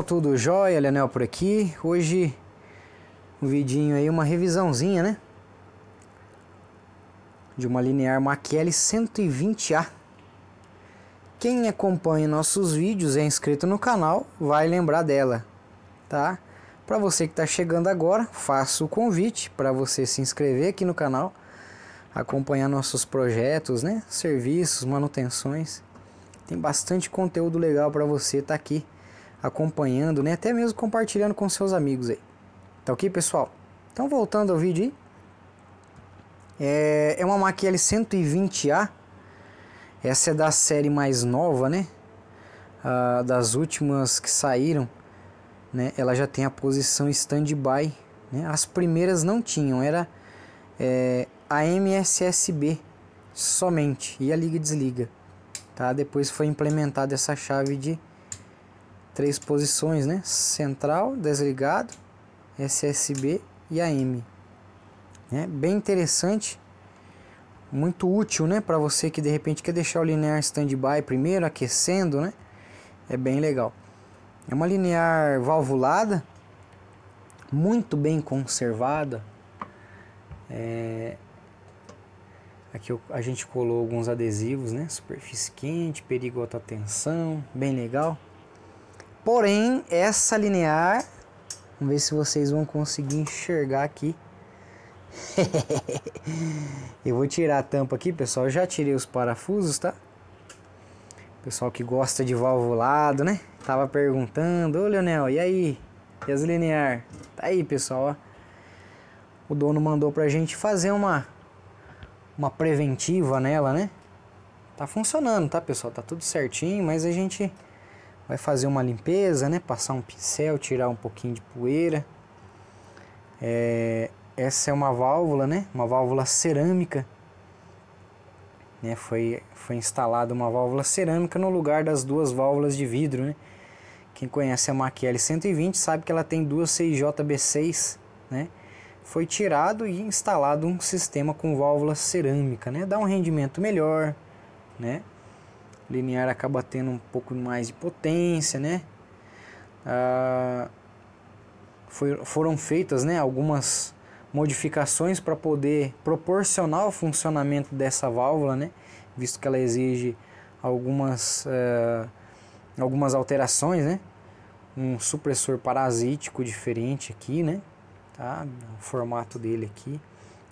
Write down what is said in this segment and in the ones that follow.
pessoal, tudo jóia? Leonel por aqui. Hoje um vidinho aí, uma revisãozinha, né? De uma linear maquelli 120A. Quem acompanha nossos vídeos é inscrito no canal, vai lembrar dela, tá? Para você que está chegando agora, faço o convite para você se inscrever aqui no canal, acompanhar nossos projetos, né? Serviços, manutenções. Tem bastante conteúdo legal para você estar tá aqui acompanhando, né? Até mesmo compartilhando com seus amigos aí. Tá ok, pessoal? Então, voltando ao vídeo aí. É, é uma Mac L120A. Essa é da série mais nova, né? das últimas que saíram, né? Ela já tem a posição standby. Né? As primeiras não tinham, era é, a MSSB somente e a liga e desliga. Tá? Depois foi implementada essa chave de três posições, né? Central, desligado, SSB e AM. É bem interessante, muito útil, né, para você que de repente quer deixar o linear standby primeiro, aquecendo, né? É bem legal. É uma linear valvulada, muito bem conservada. É... Aqui a gente colou alguns adesivos, né? Superfície quente, perigo alta tensão, bem legal. Porém, essa linear, vamos ver se vocês vão conseguir enxergar aqui. eu vou tirar a tampa aqui, pessoal. Eu já tirei os parafusos, tá? Pessoal que gosta de valvulado, né? Tava perguntando, ô Leonel, e aí? E as linear? Tá aí, pessoal, ó. O dono mandou pra gente fazer uma uma preventiva nela, né? Tá funcionando, tá, pessoal? Tá tudo certinho, mas a gente vai fazer uma limpeza, né? Passar um pincel, tirar um pouquinho de poeira. É, essa é uma válvula, né? Uma válvula cerâmica. Né? Foi, foi instalada uma válvula cerâmica no lugar das duas válvulas de vidro, né? Quem conhece a Maquiel 120 sabe que ela tem duas CJB6, né? Foi tirado e instalado um sistema com válvula cerâmica, né? Dá um rendimento melhor, né? linear acaba tendo um pouco mais de potência, né? Ah, foi, foram feitas né, algumas modificações para poder proporcionar o funcionamento dessa válvula, né? Visto que ela exige algumas, eh, algumas alterações, né? Um supressor parasítico diferente aqui, né? Tá? O formato dele aqui,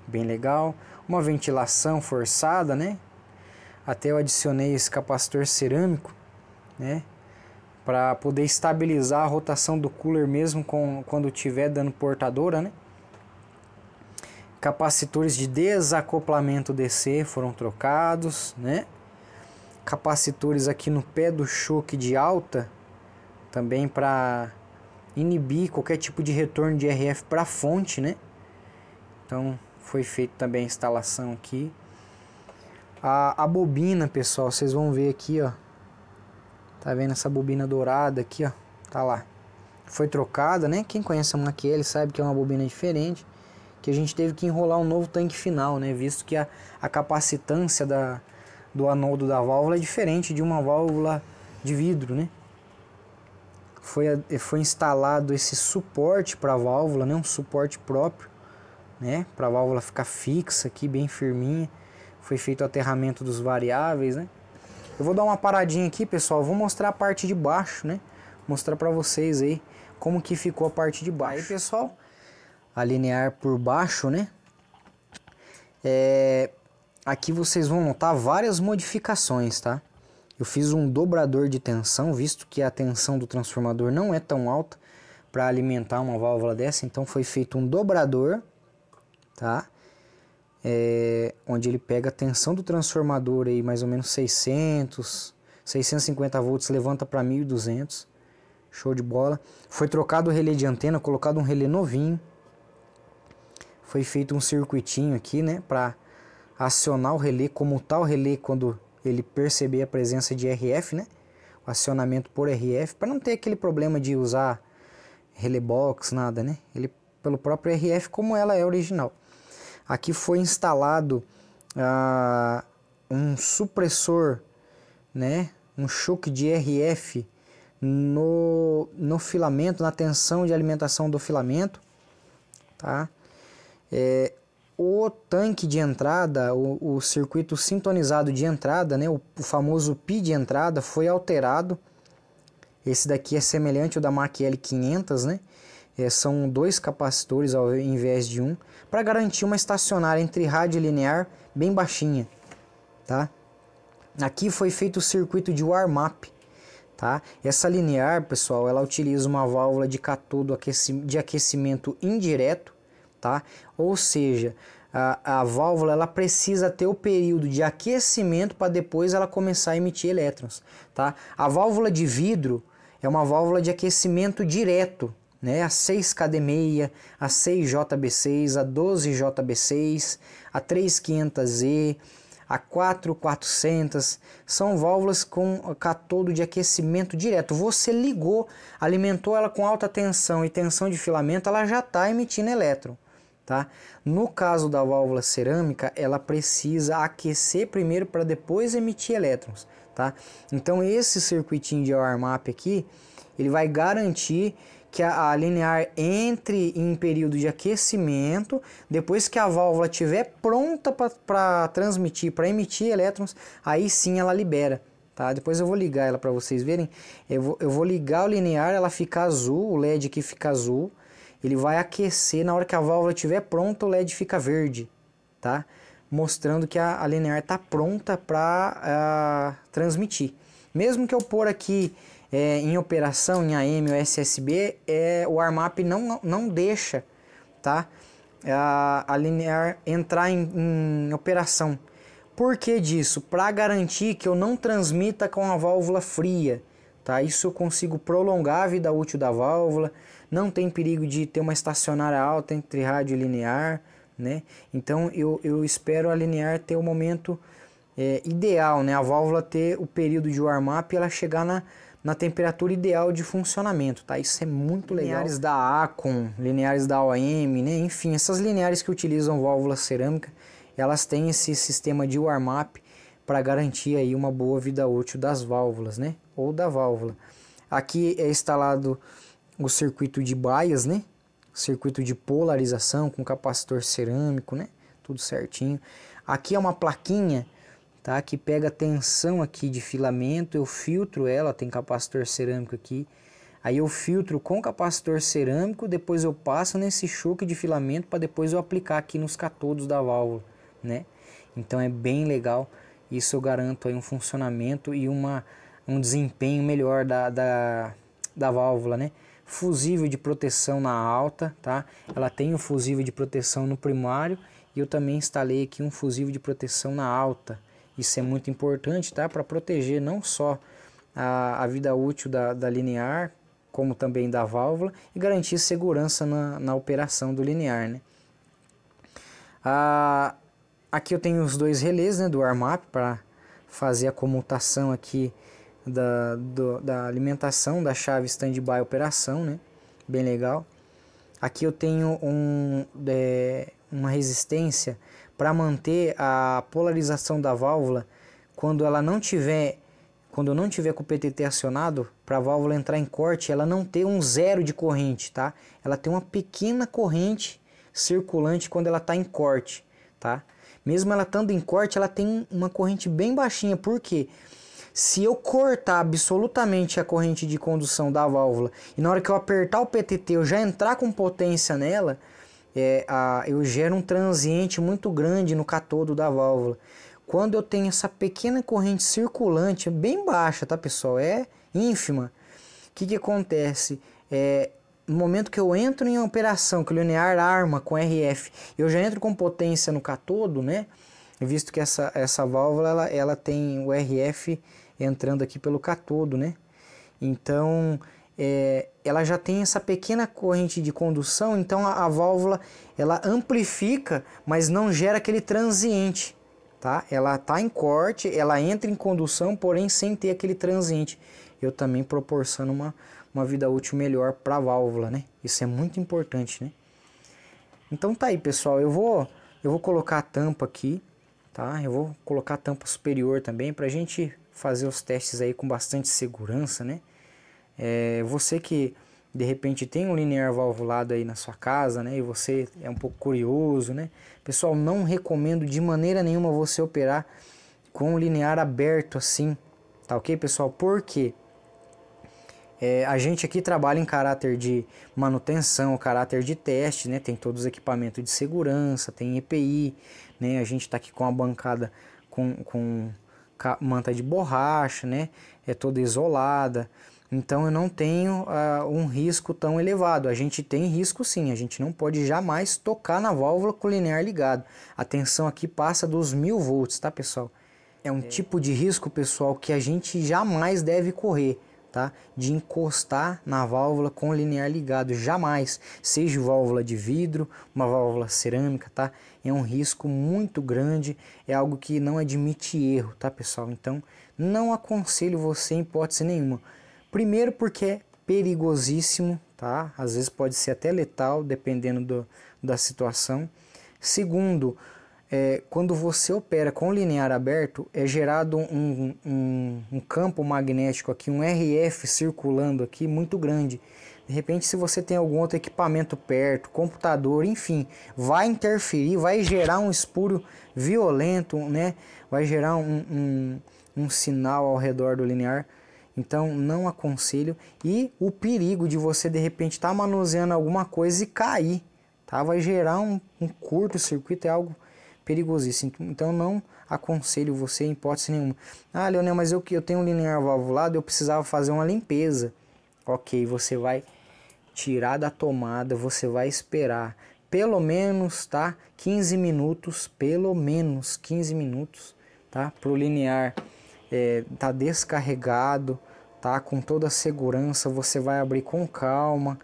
bem legal. Uma ventilação forçada, né? Até eu adicionei esse capacitor cerâmico, né? Para poder estabilizar a rotação do cooler mesmo com, quando tiver dando portadora, né? Capacitores de desacoplamento DC foram trocados, né? Capacitores aqui no pé do choque de alta, também para inibir qualquer tipo de retorno de RF para a fonte, né? Então foi feita também a instalação aqui. A, a bobina, pessoal, vocês vão ver aqui, ó. Tá vendo essa bobina dourada aqui, ó? Tá lá. Foi trocada, né? Quem conhece a Maquiele sabe que é uma bobina diferente. Que a gente teve que enrolar um novo tanque final, né? Visto que a, a capacitância da, do anodo da válvula é diferente de uma válvula de vidro, né? Foi, a, foi instalado esse suporte para a válvula, né? Um suporte próprio, né? Para a válvula ficar fixa aqui, bem firminha foi feito o aterramento dos variáveis, né? Eu vou dar uma paradinha aqui, pessoal, vou mostrar a parte de baixo, né? Mostrar para vocês aí como que ficou a parte de baixo. Aí, pessoal, alinear por baixo, né? É, aqui vocês vão notar várias modificações, tá? Eu fiz um dobrador de tensão, visto que a tensão do transformador não é tão alta para alimentar uma válvula dessa, então foi feito um dobrador, tá? é, onde ele pega a tensão do transformador aí mais ou menos 600, 650 volts, levanta para 1200. Show de bola. Foi trocado o relé de antena, colocado um relé novinho. Foi feito um circuitinho aqui, né, para acionar o relé, tal tá o relé quando ele perceber a presença de RF, né? O acionamento por RF, para não ter aquele problema de usar relé box, nada, né? Ele pelo próprio RF como ela é original. Aqui foi instalado ah, um supressor, né, um choque de RF no, no filamento, na tensão de alimentação do filamento, tá? É, o tanque de entrada, o, o, circuito sintonizado de entrada, né, o, o, famoso PI de entrada, foi alterado. Esse daqui é semelhante ao da Mach L500, né? é, são dois capacitores ao invés de um, para garantir uma estacionária entre rádio linear bem baixinha, tá? Aqui foi feito o circuito de warm-up, tá? Essa linear, pessoal, ela utiliza uma válvula de catodo de aquecimento indireto, tá? Ou seja, a, a válvula ela precisa ter o período de aquecimento para depois ela começar a emitir elétrons, tá? A válvula de vidro é uma válvula de aquecimento direto, né? a 6KD6, a 6JB6, a 12JB6, a 3500 z a 4400, são válvulas com catodo de aquecimento direto. Você ligou, alimentou ela com alta tensão e tensão de filamento, ela já está emitindo elétron. Tá? No caso da válvula cerâmica, ela precisa aquecer primeiro para depois emitir elétrons. Tá? Então esse circuitinho de warm-up aqui, ele vai garantir que a, a linear entre em período de aquecimento, depois que a válvula estiver pronta para transmitir, para emitir elétrons, aí sim ela libera. Tá? Depois eu vou ligar ela para vocês verem. Eu vou, eu vou ligar o linear, ela fica azul, o LED aqui fica azul. Ele vai aquecer, na hora que a válvula estiver pronta, o LED fica verde, tá? Mostrando que a, a linear está pronta para ah, transmitir. Mesmo que eu pôr aqui é, em operação em AM ou SSB, é, o Armap não, não deixa tá? a, a linear entrar em, em operação. Por que disso? Para garantir que eu não transmita com a válvula fria. Tá? Isso eu consigo prolongar a vida útil da válvula, não tem perigo de ter uma estacionária alta entre rádio e linear, né? Então eu, eu espero a linear ter o momento é, ideal, né? A válvula ter o período de warm-up ela chegar na, na temperatura ideal de funcionamento, tá? Isso é muito legal. Lineares da Acon, lineares da OM, né? Enfim, essas lineares que utilizam válvula cerâmica, elas têm esse sistema de warm-up para garantir aí uma boa vida útil das válvulas, né? Ou da válvula. Aqui é instalado o circuito de baias, né? Circuito de polarização com capacitor cerâmico, né? Tudo certinho. Aqui é uma plaquinha tá? Que pega tensão aqui de filamento, eu filtro ela, tem capacitor cerâmico aqui. Aí eu filtro com capacitor cerâmico, depois eu passo nesse choque de filamento para depois eu aplicar aqui nos catodos da válvula, né? Então é bem legal, isso eu garanto aí um funcionamento e uma, um desempenho melhor da, da, da válvula, né? Fusível de proteção na alta, tá? Ela tem o um fusível de proteção no primário e eu também instalei aqui um fusível de proteção na alta, isso é muito importante, tá? Para proteger não só a, a vida útil da, da, linear, como também da válvula, e garantir segurança na, na operação do linear, né? Ah, aqui eu tenho os dois relés né, do ARMAP para fazer a comutação aqui da, do, da alimentação da chave standby operação, né? Bem legal. Aqui eu tenho um, é, uma resistência para manter a polarização da válvula quando ela não tiver quando não tiver com o PTT acionado, para a válvula entrar em corte, ela não ter um zero de corrente, tá? Ela tem uma pequena corrente circulante quando ela está em corte, tá? Mesmo ela estando em corte, ela tem uma corrente bem baixinha, porque se eu cortar absolutamente a corrente de condução da válvula e na hora que eu apertar o PTT eu já entrar com potência nela, é, a, eu gero um transiente muito grande no catodo da válvula. Quando eu tenho essa pequena corrente circulante, é bem baixa, tá pessoal? É ínfima. O que, que acontece? É, no momento que eu entro em operação, que o linear arma com RF, eu já entro com potência no catodo, né? Visto que essa, essa válvula ela, ela tem o RF entrando aqui pelo catodo, né? Então, é, ela já tem essa pequena corrente de condução, então a, a, válvula ela amplifica, mas não gera aquele transiente, tá? Ela tá em corte, ela entra em condução, porém sem ter aquele transiente. Eu também proporciono uma, uma vida útil melhor para a válvula, né? Isso é muito importante, né? Então tá aí, pessoal, eu vou eu vou colocar a tampa aqui, tá? Eu vou colocar a tampa superior também para a gente fazer os testes aí com bastante segurança, né? É, você que de repente tem um linear valvulado aí na sua casa, né? E você é um pouco curioso, né? Pessoal, não recomendo de maneira nenhuma você operar com o linear aberto assim, tá ok, pessoal? Por quê? É, a gente aqui trabalha em caráter de manutenção, caráter de teste, né? Tem todos os equipamentos de segurança, tem EPI, né? A gente está aqui com a bancada com, com manta de borracha, né? É toda isolada. Então eu não tenho uh, um risco tão elevado. A gente tem risco sim, a gente não pode jamais tocar na válvula com o linear ligado. A tensão aqui passa dos mil volts, tá pessoal? É um é. tipo de risco, pessoal, que a gente jamais deve correr, tá? De encostar na válvula com o linear ligado, jamais. Seja válvula de vidro, uma válvula cerâmica, tá? É um risco muito grande, é algo que não admite erro, tá pessoal? Então não aconselho você em hipótese nenhuma Primeiro porque é perigosíssimo, tá? Às vezes pode ser até letal, dependendo do, da situação. Segundo, é, quando você opera com linear aberto, é gerado um, um, um, campo magnético aqui, um RF circulando aqui muito grande. De repente, se você tem algum outro equipamento perto, computador, enfim, vai interferir, vai gerar um espúrio violento, né? Vai gerar um, um, um sinal ao redor do linear então não aconselho. E o perigo de você de repente estar tá manuseando alguma coisa e cair, tá? Vai gerar um, um curto-circuito, é algo perigosíssimo. Então não aconselho você em hipótese nenhuma. Ah, Leonel, mas eu que eu tenho um linear valvulado, eu precisava fazer uma limpeza. Ok, você vai tirar da tomada, você vai esperar pelo menos, tá? 15 minutos, pelo menos 15 minutos, tá? Para o linear é, tá descarregado, tá? Com toda a segurança, você vai abrir com calma,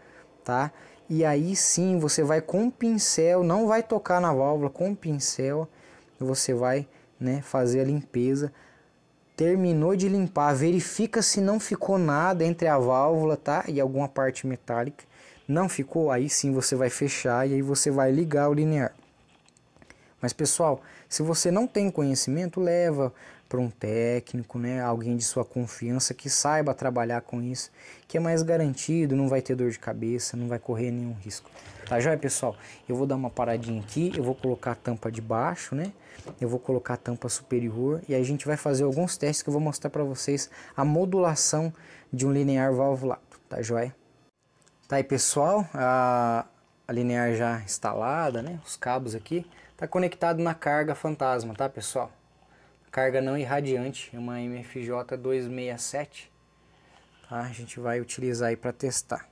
tá? E aí sim, você vai com pincel, não vai tocar na válvula, com pincel você vai, né, fazer a limpeza. Terminou de limpar, verifica se não ficou nada entre a válvula, tá? E alguma parte metálica. Não ficou, aí sim você vai fechar e aí você vai ligar o linear. Mas pessoal, se você não tem conhecimento, leva para um técnico, né? Alguém de sua confiança que saiba trabalhar com isso, que é mais garantido, não vai ter dor de cabeça, não vai correr nenhum risco. Tá joia, pessoal? Eu vou dar uma paradinha aqui, eu vou colocar a tampa de baixo, né? Eu vou colocar a tampa superior e a gente vai fazer alguns testes que eu vou mostrar para vocês a modulação de um linear valvulado, tá joia? Tá aí, pessoal, a, a linear já instalada, né? Os cabos aqui, tá conectado na carga fantasma, tá, pessoal? carga não irradiante, é uma MFJ 267. Tá? A gente vai utilizar aí para testar.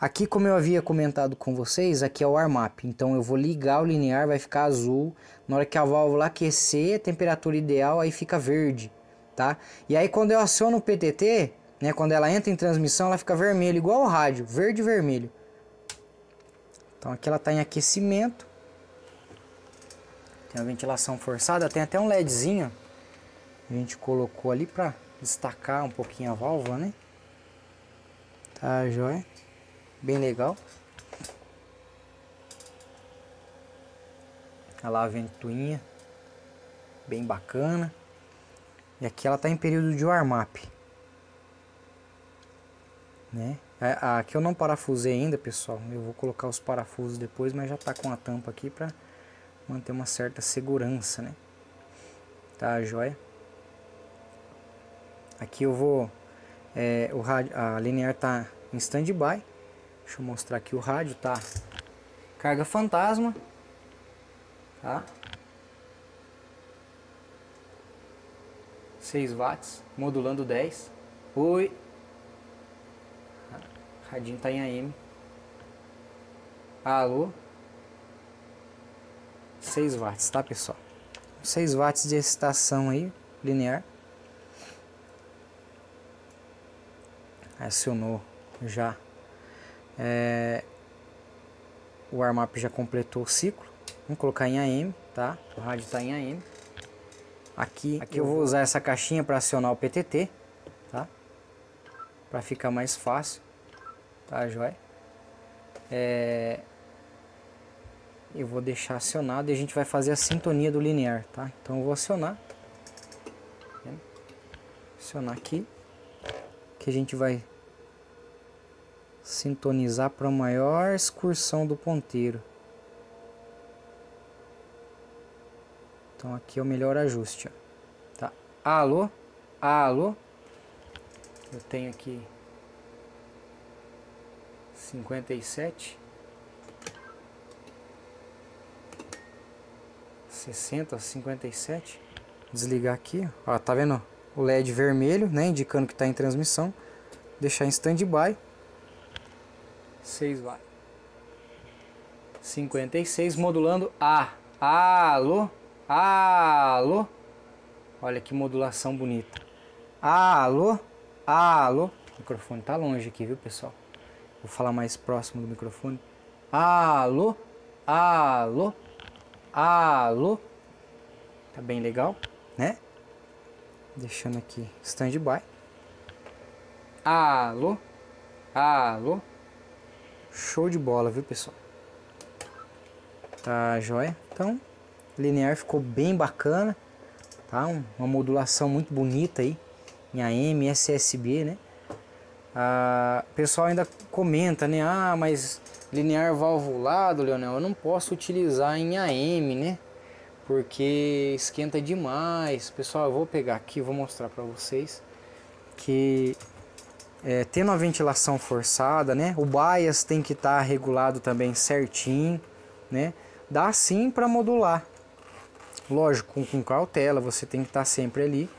Aqui, como eu havia comentado com vocês, aqui é o armap. Então eu vou ligar o linear, vai ficar azul. Na hora que a válvula aquecer, a temperatura ideal, aí fica verde, tá? E aí quando eu aciono o PTT, né, quando ela entra em transmissão, ela fica vermelho, igual o rádio, verde e vermelho. Então aqui ela está em aquecimento. Tem a ventilação forçada, tem até um LEDzinho a gente colocou ali para destacar um pouquinho a válvula, né? Tá joia? Bem legal. Olha lá a ventoinha. Bem bacana. E aqui ela tá em período de warm-up. Né? Aqui eu não parafusei ainda, pessoal. Eu vou colocar os parafusos depois, mas já tá com a tampa aqui para manter uma certa segurança, né? Tá joia? Aqui eu vou, é, o rádio, a linear está em standby. Deixa eu mostrar aqui o rádio, tá? Carga fantasma, tá? 6 watts, modulando 10. Oi. Radinho tá em AM. Alô. 6 watts, tá, pessoal? 6 watts de excitação aí, linear. acionou já. É, o armap já completou o ciclo. Vamos colocar em AM, tá? O rádio está em AM. Aqui, aqui eu vou usar essa caixinha para acionar o PTT, tá? Para ficar mais fácil, tá, joia? É, eu vou deixar acionado e a gente vai fazer a sintonia do linear, tá? Então eu vou acionar. Acionar aqui que a gente vai sintonizar para a maior excursão do ponteiro. Então aqui é o melhor ajuste. Ó. Tá. Alô, alô. Eu tenho aqui 57. 60, 57. Desligar aqui. Ó, tá vendo? o LED vermelho, né, indicando que está em transmissão. Deixar em standby. 6 vai. 56 modulando A. Alô? Alô? Olha que modulação bonita. Alô? Alô? O microfone tá longe aqui, viu, pessoal? Vou falar mais próximo do microfone. Alô? Alô? Alô? Tá bem legal, né? Deixando aqui standby. Alô? Alô? Show de bola, viu, pessoal? Tá joia? Então, linear ficou bem bacana, tá? Uma modulação muito bonita aí em AM, SSB, né? Ah, pessoal ainda comenta, né? Ah, mas linear valvulado, Leonel, eu não posso utilizar em AM, né? porque esquenta demais. Pessoal, eu vou pegar aqui, vou mostrar para vocês que é, tendo a ventilação forçada, né, o bias tem que estar tá regulado também certinho, né? Dá sim para modular. Lógico, com, com, cautela, você tem que estar tá sempre ali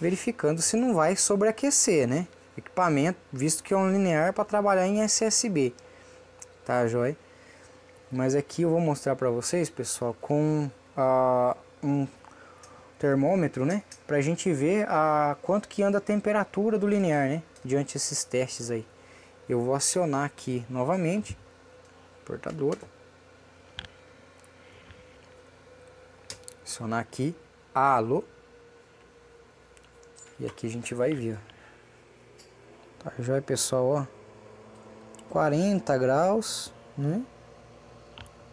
verificando se não vai sobreaquecer, né? Equipamento, visto que é um linear para trabalhar em SSB. Tá, joia? Mas aqui eu vou mostrar para vocês, pessoal, com um termômetro, né? Pra gente ver a quanto que anda a temperatura do linear, né? Diante desses testes aí. Eu vou acionar aqui novamente. portador. Acionar aqui. Alô. E aqui a gente vai ver. Tá, já pessoal, ó. 40 graus, né?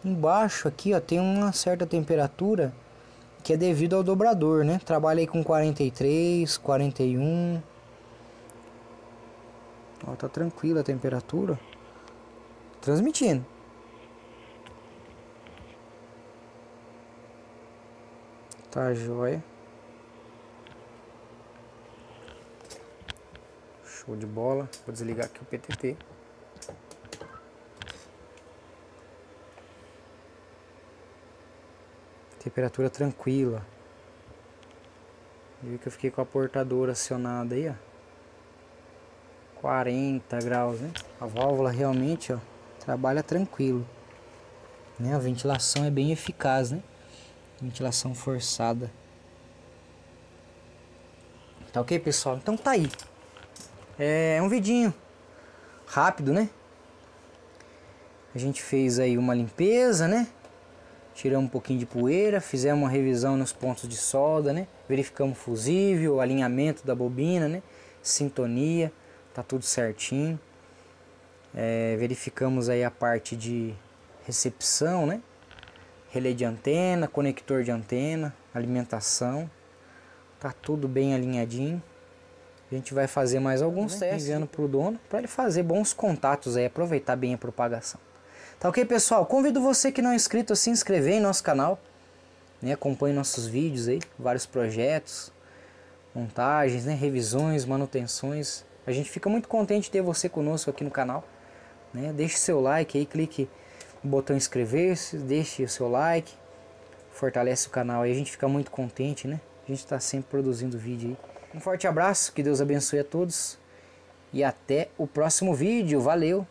Embaixo aqui ó, tem uma certa temperatura que é devido ao dobrador, né? Trabalhei com 43, 41. Ó, tá tranquila a temperatura. Transmitindo. Tá joia. Show de bola. Vou desligar aqui o PTT. temperatura tranquila. Viu que eu fiquei com a portadora acionada aí, ó. 40 graus, né? A válvula realmente, ó, trabalha tranquilo. Né? A ventilação é bem eficaz, né? Ventilação forçada. Tá ok, pessoal? Então tá aí. É, é um vidinho rápido, né? A gente fez aí uma limpeza, né? tiramos um pouquinho de poeira, fizemos uma revisão nos pontos de solda, né? verificamos fusível, alinhamento da bobina, né? sintonia, tá tudo certinho. É, verificamos aí a parte de recepção, né? relé de antena, conector de antena, alimentação, tá tudo bem alinhadinho. A gente vai fazer mais alguns né? testes enviando para o dono para ele fazer bons contatos aí, aproveitar bem a propagação. Tá ok, pessoal? Convido você que não é inscrito a se inscrever em nosso canal. Né? Acompanhe nossos vídeos aí, vários projetos, montagens, né? revisões, manutenções. A gente fica muito contente de ter você conosco aqui no canal. Né? Deixe seu like aí, clique no botão inscrever-se, deixe o seu like, fortalece o canal aí, a gente fica muito contente, né? A gente está sempre produzindo vídeo aí. Um forte abraço, que Deus abençoe a todos e até o próximo vídeo. Valeu!